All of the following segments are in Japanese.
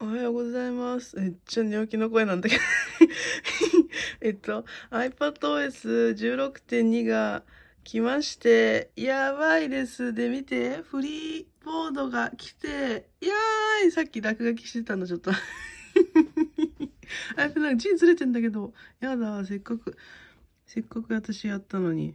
おはようございます。めっちゃ寝起きの声なんだけど えっと、iPadOS16.2 が来まして、やばいです。で、見て、フリーボードが来て、やーいさっき落書きしてたの、ちょっと あ、やっぱなんか字ずれてんだけど、やだ、せっかく、せっかく私やったのに。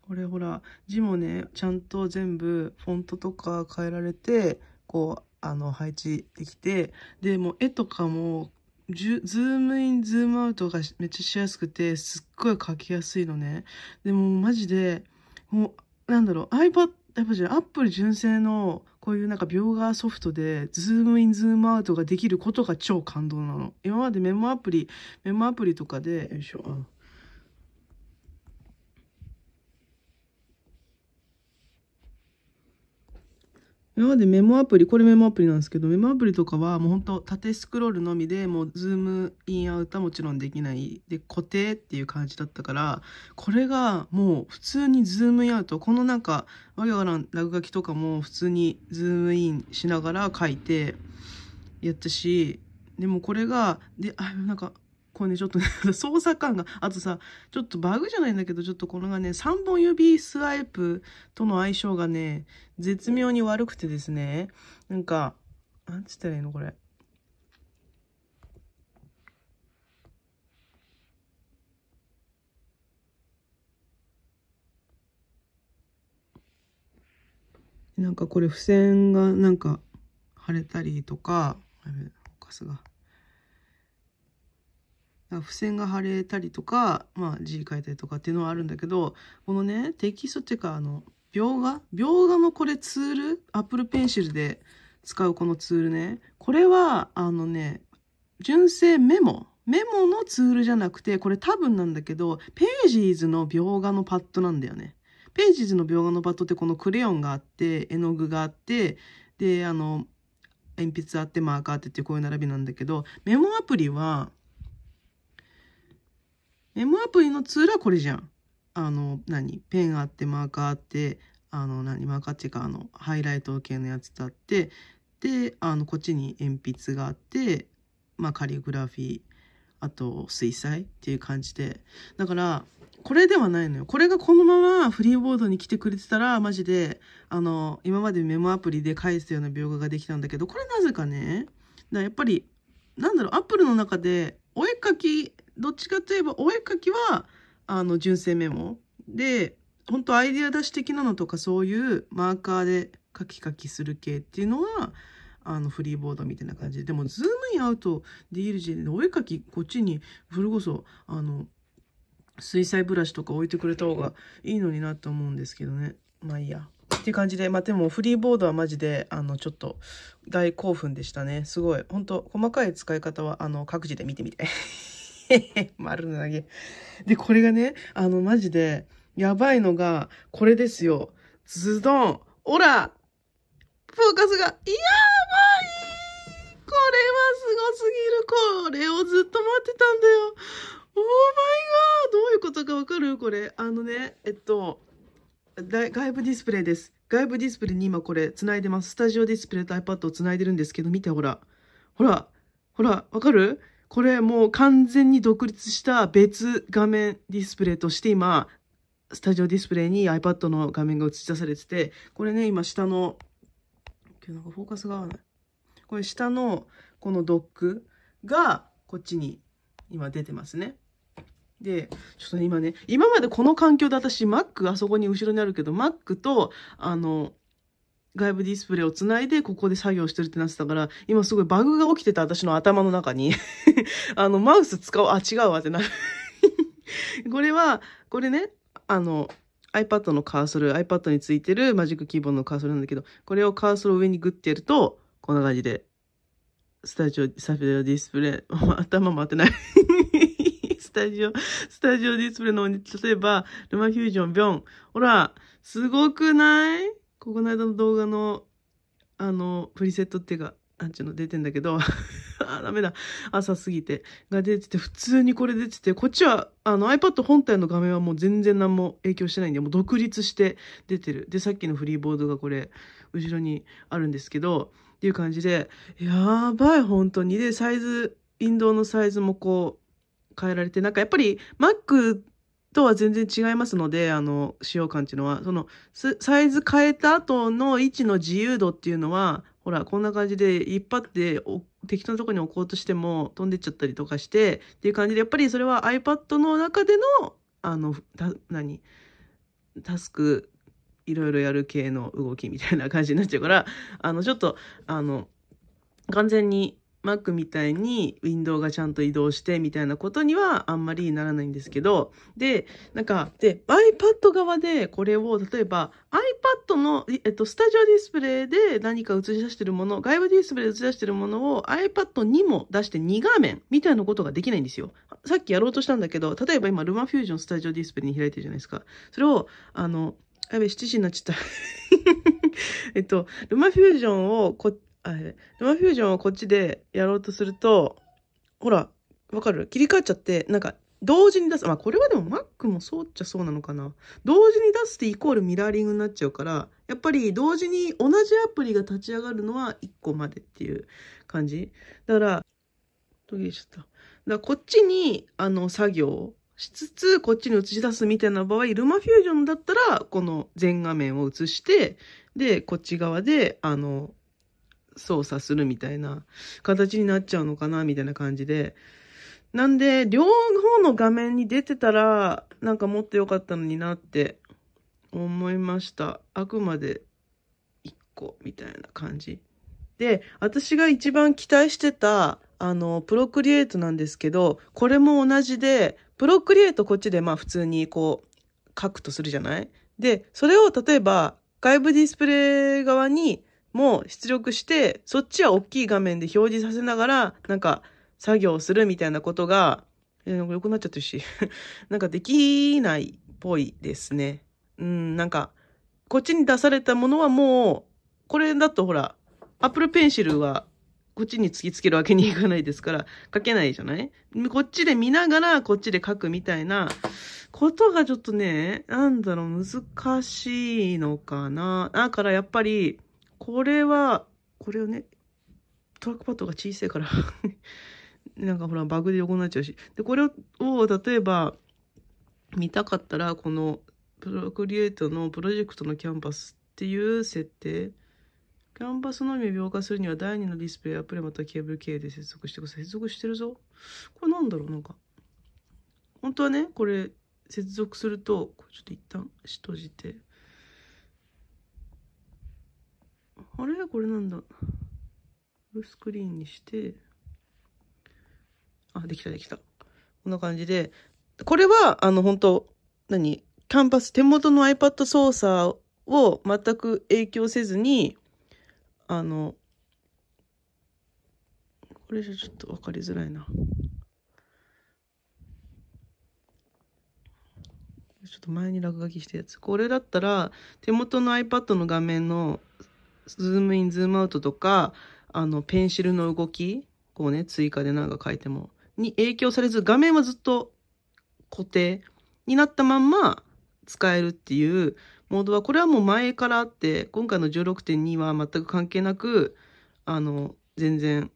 これほら、字もね、ちゃんと全部、フォントとか変えられて、こう、あの、配置できて、で、もう絵とかも、ズームイン、ズームアウトがめっちゃしやすくて、すっごい描きやすいのね。でも、マジで、もう、なんだろう、iPad、やっぱじゃアップル純正の、こういうなんか描画ソフトで、ズームイン、ズームアウトができることが超感動なの。今までメモアプリ、メモアプリとかで、よいしょ、今までメモアプリ、これメモアプリなんですけど、メモアプリとかはもうほんと縦スクロールのみで、もうズームインアウトはもちろんできない。で、固定っていう感じだったから、これがもう普通にズームインアウト、このなんか、わけわからん落書きとかも普通にズームインしながら書いてやったし、でもこれが、で、あ、なんかこれね、ちょっと、ね、操作感が、あとさ、ちょっとバグじゃないんだけど、ちょっとこのがね、3本指スワイプとの相性がね、絶妙に悪くてですね、なんか、なんつったらいいのこれ。なんかこれ付箋がなんか腫れたりとか、かスが。付箋が貼れたりとか、まあ、字書いたりとかっていうのはあるんだけどこのねテキストっていうかあの描画描画のこれツールアップルペンシルで使うこのツールねこれはあのね純正メモメモのツールじゃなくてこれ多分なんだけどページーズの描画のパッドなんだよねページーズの描画のパッドってこのクレヨンがあって絵の具があってであの鉛筆あってマーカーあってっていうこういう並びなんだけどメモアプリは M アプリのツールはこれじゃん。あの、何ペンあって、マーカーあって、あの、何マーカーっていうか、あの、ハイライト系のやつだって、で、あの、こっちに鉛筆があって、まあ、カリグラフィー、あと、水彩っていう感じで。だから、これではないのよ。これがこのままフリーボードに来てくれてたら、マジで、あの、今までメモアプリで返すような描画ができたんだけど、これなぜかね、だかやっぱり、なんだろう、アップルの中で、お絵描きどっちかといえば、お絵描きは、あの、純正メモ。で、本当アイデア出し的なのとか、そういうマーカーでカキカキする系っていうのは、あの、フリーボードみたいな感じで。でも、ズームインアウト DLG で、お絵描き、こっちに、それこそ、あの、水彩ブラシとか置いてくれた方がいいのになと思うんですけどね。まあいいや。っていう感じで、まあでもフリーボードはマジで、あの、ちょっと大興奮でしたね。すごい。本当細かい使い方は、あの、各自で見てみて。丸の投げ。で、これがね、あの、マジで、やばいのが、これですよ。ズドンオラフォーカスが、やばいこれはすごすぎるこれをずっと待ってたんだよオーマイガーどういうことかわかるこれ。あのね、えっと、外部ディスプレイです。外部ディスプレイに今これ繋いでます。スタジオディスプレイと iPad を繋いでるんですけど、見てほら。ほら、ほら、わかるこれもう完全に独立した別画面ディスプレイとして今、スタジオディスプレイに iPad の画面が映し出されてて、これね、今下の、なんかフォーカスが合わない。これ下のこのドックがこっちに今出てますね。で、ちょっと今ね、今までこの環境で私、Mac、あそこに後ろにあるけど、Mac と、あの、外部ディスプレイをつないで、ここで作業してるってなってたから、今すごいバグが起きてた私の頭の中に あの、マウス使おう、あ、違うわってなるこれは、これね、あの、iPad のカーソル、iPad についてるマジックキーボードのカーソルなんだけど、これをカーソルを上にグッてやると、こんな感じで、スタジオ、サフィアディスプレイ、頭回ってないスタジオ、スタジオディスプレイの、例えば、ルマフュージョン、ビョン。ほら、すごくないここの間の動画の、あの、プリセットっていうか、なんちゅうの出てんだけど あ、ダメだ。朝過ぎて。が出てて、普通にこれ出てて、こっちは、あの iPad 本体の画面はもう全然何も影響してないんで、もう独立して出てる。で、さっきのフリーボードがこれ、後ろにあるんですけど、っていう感じで、やばい、本当に。で、サイズ、インドのサイズもこう、変えられて、なんかやっぱり Mac とは全然違いますので、あの、使用感っていうのは、その、サイズ変えた後の位置の自由度っていうのは、ほら、こんな感じで引っ張って適当なとこに置こうとしても飛んでっちゃったりとかしてっていう感じで、やっぱりそれは iPad の中での、あの、た何タスク、いろいろやる系の動きみたいな感じになっちゃうから、あの、ちょっと、あの、完全に Mac みたいにウィンドウがちゃんと移動してみたいなことにはあんまりならないんですけど、で、なんか、で、iPad 側でこれを、例えば iPad の、えっと、スタジオディスプレイで何か映し出してるもの、外部ディスプレイで映し出してるものを iPad にも出して2画面みたいなことができないんですよ。さっきやろうとしたんだけど、例えば今、ルマフュージョンスタジオディスプレイに開いてるじゃないですか。それを、あの、やべ、7時になっちゃった えっと、ルマフュージョンをこあれ、生フュージョンをこっちでやろうとすると、ほら、わかる切り替えちゃって、なんか、同時に出す。まあ、これはでも Mac もそうっちゃそうなのかな。同時に出すってイコールミラーリングになっちゃうから、やっぱり同時に同じアプリが立ち上がるのは1個までっていう感じ。だから、途切れちゃった。だからこっちに、あの、作業しつつ、こっちに映し出すみたいな場合、ルマフュージョンだったら、この全画面を映して、で、こっち側で、あの、操作するみたいな形になっちゃうのかな、みたいな感じで。なんで、両方の画面に出てたら、なんかもっと良かったのになって思いました。あくまで1個みたいな感じ。で、私が一番期待してた、あの、プロクリエイトなんですけど、これも同じで、プロクリエイトこっちでまあ普通にこう、書くとするじゃないで、それを例えば外部ディスプレイ側にも出力して、そっちは大きい画面で表示させながら、なんか作業するみたいなことが、えー、なんか良くなっちゃってるし、なんかできないっぽいですね。うん、なんか、こっちに出されたものはもう、これだとほら、アップルペンシルはこっちに突きつけるわけにいかないですから、書けないじゃないこっちで見ながら、こっちで書くみたいなことがちょっとね、なんだろう、難しいのかな。だからやっぱり、これは、これをね、トラックパッドが小さいから なんかほら、バグで横になっちゃうし。で、これを、例えば、見たかったら、この、プロクリエイトのプロジェクトのキャンバスっていう設定。キャンバスのみを描画するには、第2のディスプレイ、アプリまたはケーブル系で接続してください。接続してるぞ。これなんだろうなんか。本当はね、これ、接続すると、こちょっと一旦閉じて。あれこれなんだ。フルスクリーンにして、あ、できたできた。こんな感じで、これは、あの、本当何キャンパス、手元の iPad 操作を全く影響せずに、あの、これじゃちょっと分かりづらいな。ちょっと前に落書きしたやつ。これだったら、手元の iPad の画面のズームイン、ズームアウトとか、あの、ペンシルの動き、こうね、追加でなんか書いても、に影響されず、画面はずっと固定になったまんま使えるっていうモードは、これはもう前からあって、今回の16.2は全く関係なく、あの、全然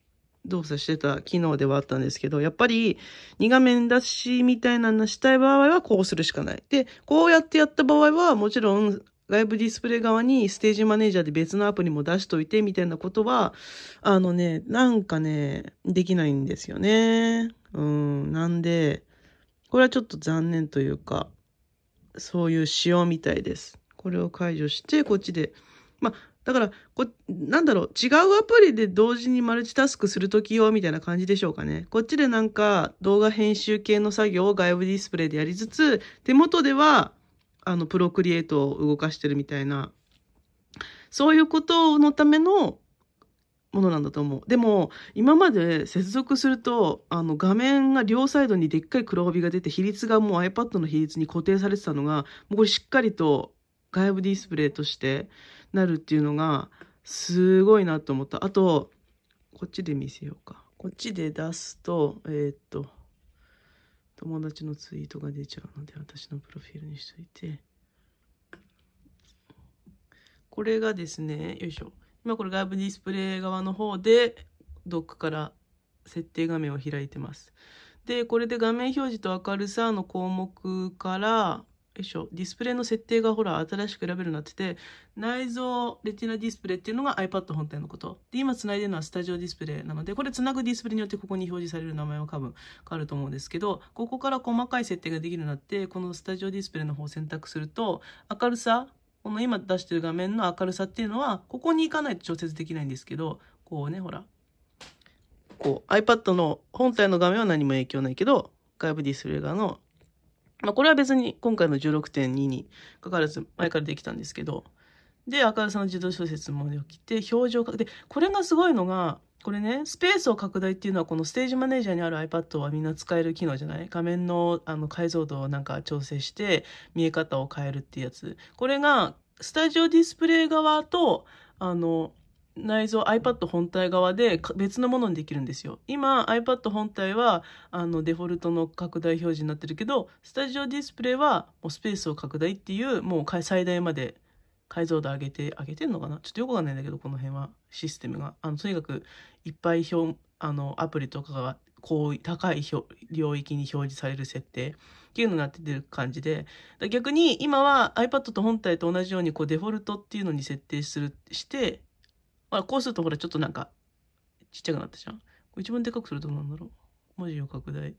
動作してた機能ではあったんですけど、やっぱり2画面出しみたいなのしたい場合はこうするしかない。で、こうやってやった場合はもちろん外部ディスプレイ側にステージマネージャーで別のアプリも出しといてみたいなことは、あのね、なんかね、できないんですよね。うん、なんで、これはちょっと残念というか、そういう仕様みたいです。これを解除して、こっちで。まあ、だからこ、なんだろう、違うアプリで同時にマルチタスクするとき用みたいな感じでしょうかね。こっちでなんか動画編集系の作業を外部ディスプレイでやりつつ、手元ではあの、プロクリエイトを動かしてるみたいな、そういうことのためのものなんだと思う。でも、今まで接続すると、あの、画面が両サイドにでっかい黒帯が出て、比率がもう iPad の比率に固定されてたのが、もうこれしっかりと外部ディスプレイとしてなるっていうのが、すごいなと思った。あと、こっちで見せようか。こっちで出すと、えー、っと、友達のツイートが出ちゃうので、私のプロフィールにしといて。これがですね、よいしょ。今これ外部ディスプレイ側の方で、ドックから設定画面を開いてます。で、これで画面表示と明るさの項目から、よいしょ、ディスプレイの設定がほら、新しく選べるようになってて、内蔵レティナディスプレイっていうのが iPad 本体のこと。で、今繋いでるのはスタジオディスプレイなので、これ繋ぐディスプレイによってここに表示される名前は多分変わると思うんですけど、ここから細かい設定ができるようになって、このスタジオディスプレイの方を選択すると、明るさ、この今出してる画面の明るさっていうのは、ここに行かないと調節できないんですけど、こうね、ほら。こう、iPad の本体の画面は何も影響ないけど、外部ディスプレイ側のまあ、これは別に今回の16.2にかかわらず前からできたんですけど、で、赤田さんの自動小説も起きて、表情をで、これがすごいのが、これね、スペースを拡大っていうのは、このステージマネージャーにある iPad はみんな使える機能じゃない画面のあの解像度をなんか調整して、見え方を変えるっていうやつ。これが、スタジオディスプレイ側と、あの、内蔵 iPad 本体側で別のものにできるんですよ。今 iPad 本体はあのデフォルトの拡大表示になってるけど、スタジオディスプレイはもうスペースを拡大っていうもう最大まで解像度上げて、上げてんのかなちょっとよくわかんないんだけど、この辺はシステムが。あの、とにかくいっぱい表、あの、アプリとかがこう高い領域に表示される設定っていうのになってる感じで逆に今は iPad と本体と同じようにこうデフォルトっていうのに設定するしてほら、こうするとほら、ちょっとなんか、ちっちゃくなったじゃん。これ一番でかくするとなんだろう。文字を拡大。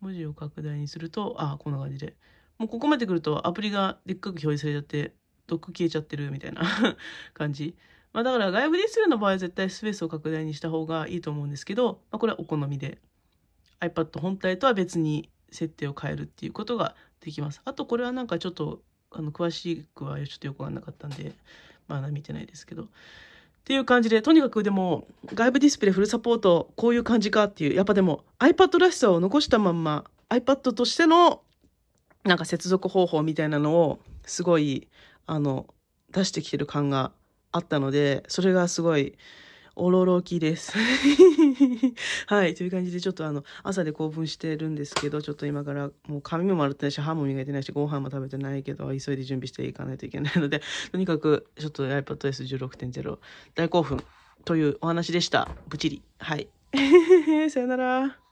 文字を拡大にすると、ああ、こんな感じで。もうここまで来るとアプリがでっかく表示されちゃって、ドック消えちゃってるみたいな 感じ。まあだから外部ディスプレイの場合は絶対スペースを拡大にした方がいいと思うんですけど、まあこれはお好みで iPad 本体とは別に設定を変えるっていうことができます。あとこれはなんかちょっとあの詳しくはちょっとよくわかんなかったんで、まだ見てないですけど。っていう感じで、とにかくでも、外部ディスプレイフルサポート、こういう感じかっていう、やっぱでも iPad らしさを残したまんま、iPad としての、なんか接続方法みたいなのを、すごい、あの、出してきてる感があったので、それがすごい、驚きです。はい。という感じで、ちょっとあの、朝で興奮してるんですけど、ちょっと今から、もう髪も丸ってないし、歯も磨いてないし、ご飯も食べてないけど、急いで準備していかないといけないので、とにかく、ちょっと iPad S16.0 大興奮というお話でした。ぶちり。はい。さよなら。